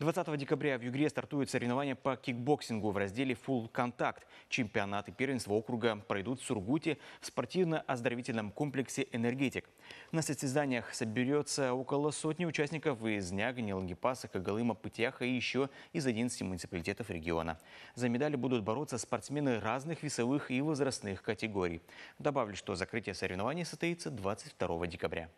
20 декабря в Югре стартуют соревнования по кикбоксингу в разделе Full Contact. Чемпионаты первенства округа пройдут в Сургуте в спортивно-оздоровительном комплексе «Энергетик». На состязаниях соберется около сотни участников из Няга, Нелангипаса, Кагалыма, Пытьяха и еще из 11 муниципалитетов региона. За медали будут бороться спортсмены разных весовых и возрастных категорий. Добавлю, что закрытие соревнований состоится 22 декабря.